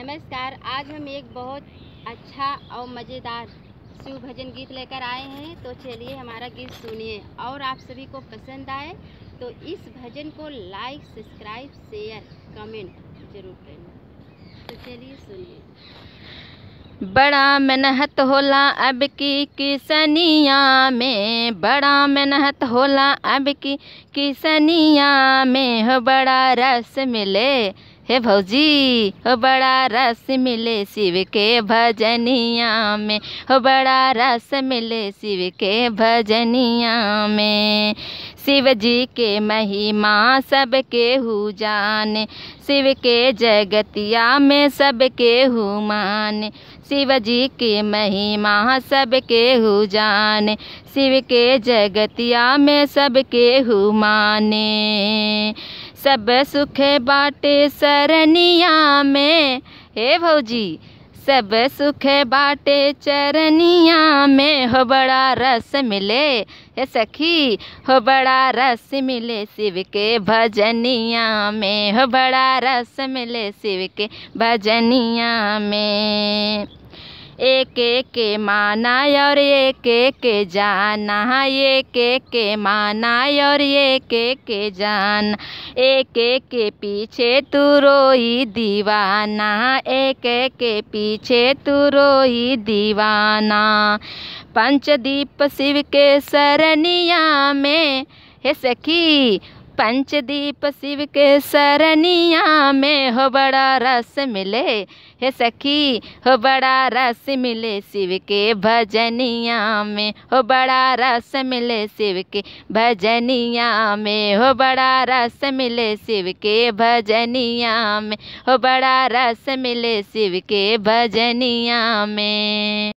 नमस्कार आज हम एक बहुत अच्छा और मज़ेदार शिव भजन गीत लेकर आए हैं तो चलिए हमारा गीत सुनिए और आप सभी को पसंद आए तो इस भजन को लाइक सब्सक्राइब शेयर कमेंट जरूर करें तो चलिए सुनिए बड़ा मेहनत होला अब की किसनिया में बड़ा मेहनत होला अब की किसनिया में हो बड़ा रस मिले हे भौजी हो बड़ा रस मिले शिव के भजनिया में हो बड़ा रस मिले शिव के भजनिया में शिव जी के महिमा सब के हु जाने शिव के जगतिया में सब के हु मान शिव जी के महिमा सब के हु जाने शिव के जगतिया में सब के हु माने सब सुख बाटे सरनिया में हे भौजी सब सुख बाटे चरनिया में हो बड़ा रस मिले हे सखी हो बड़ा रस मिले शिव के भजनिया में हो बड़ा रस मिले शिव के भजनिया में एक एक माना और एक एक जाना हाँ, एक एक माना और एक एक जान एक एक पीछे तू रोई दीवाना एक एक पीछे तू रोई दीवाना पंचदीप शिव के सरनिया में हे सखी पंचदीप शिव के सरनिया में हो बड़ा रस मिले हे सखी हो बड़ा रस मिले शिव के भजनिया में हो बड़ा रस मिले शिव के भजनिया में हो बड़ा रस मिले शिव के भजनिया में हो बड़ा रस मिले शिव के भजनिया में